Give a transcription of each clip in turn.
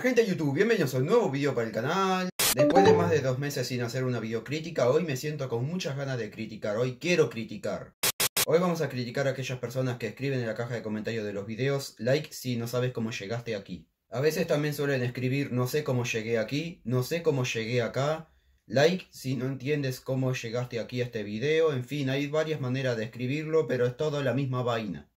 gente de YouTube, bienvenidos a un nuevo video para el canal. Después de más de dos meses sin hacer una videocrítica, hoy me siento con muchas ganas de criticar, hoy quiero criticar. Hoy vamos a criticar a aquellas personas que escriben en la caja de comentarios de los videos, like si no sabes cómo llegaste aquí. A veces también suelen escribir no sé cómo llegué aquí, no sé cómo llegué acá, like si no entiendes cómo llegaste aquí a este video, en fin, hay varias maneras de escribirlo, pero es todo la misma vaina.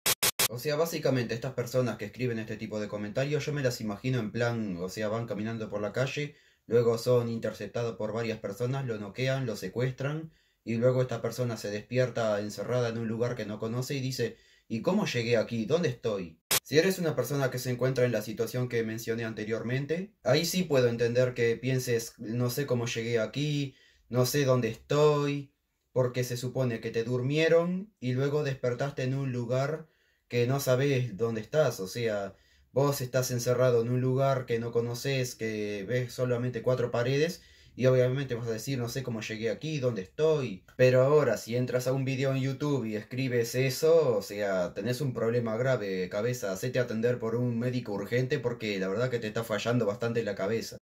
O sea, básicamente estas personas que escriben este tipo de comentarios, yo me las imagino en plan, o sea, van caminando por la calle, luego son interceptados por varias personas, lo noquean, lo secuestran, y luego esta persona se despierta encerrada en un lugar que no conoce y dice, ¿y cómo llegué aquí? ¿Dónde estoy? Si eres una persona que se encuentra en la situación que mencioné anteriormente, ahí sí puedo entender que pienses, no sé cómo llegué aquí, no sé dónde estoy, porque se supone que te durmieron y luego despertaste en un lugar que no sabes dónde estás, o sea, vos estás encerrado en un lugar que no conoces, que ves solamente cuatro paredes y obviamente vas a decir, no sé cómo llegué aquí, dónde estoy. Pero ahora, si entras a un video en YouTube y escribes eso, o sea, tenés un problema grave, cabeza, hacete atender por un médico urgente porque la verdad que te está fallando bastante la cabeza.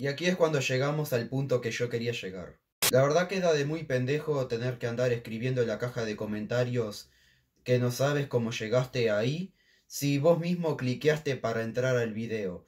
Y aquí es cuando llegamos al punto que yo quería llegar. La verdad queda de muy pendejo tener que andar escribiendo en la caja de comentarios que no sabes cómo llegaste ahí si vos mismo cliqueaste para entrar al video.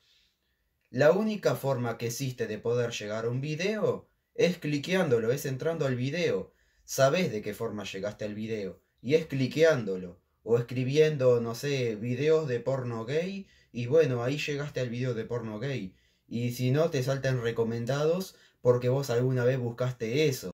La única forma que existe de poder llegar a un video es cliqueándolo, es entrando al video. Sabés de qué forma llegaste al video y es cliqueándolo o escribiendo, no sé, videos de porno gay y bueno, ahí llegaste al video de porno gay. Y si no, te salten recomendados porque vos alguna vez buscaste eso.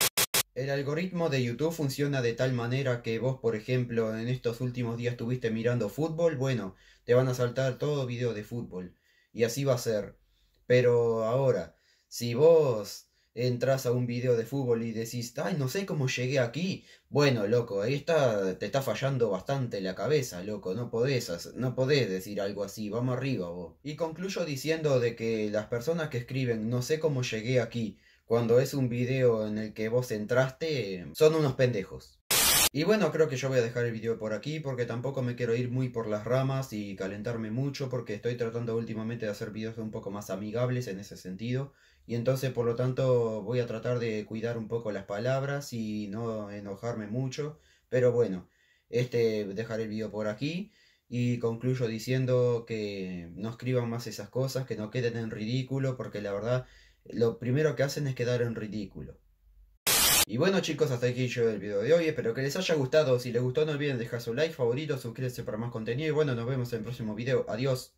El algoritmo de YouTube funciona de tal manera que vos, por ejemplo, en estos últimos días estuviste mirando fútbol, bueno, te van a saltar todo video de fútbol. Y así va a ser. Pero ahora, si vos entras a un video de fútbol y decís, ay, no sé cómo llegué aquí. Bueno, loco, ahí está, te está fallando bastante la cabeza, loco, no podés, no podés decir algo así, vamos arriba vos. Y concluyo diciendo de que las personas que escriben, no sé cómo llegué aquí, cuando es un video en el que vos entraste, son unos pendejos. Y bueno, creo que yo voy a dejar el video por aquí porque tampoco me quiero ir muy por las ramas y calentarme mucho porque estoy tratando últimamente de hacer videos un poco más amigables en ese sentido. Y entonces por lo tanto voy a tratar de cuidar un poco las palabras y no enojarme mucho. Pero bueno, este dejaré el video por aquí. Y concluyo diciendo que no escriban más esas cosas, que no queden en ridículo, porque la verdad lo primero que hacen es quedar en ridículo. Y bueno chicos, hasta aquí yo el video de hoy, espero que les haya gustado, si les gustó no olviden dejar su like, favorito, suscribirse para más contenido y bueno, nos vemos en el próximo video, adiós.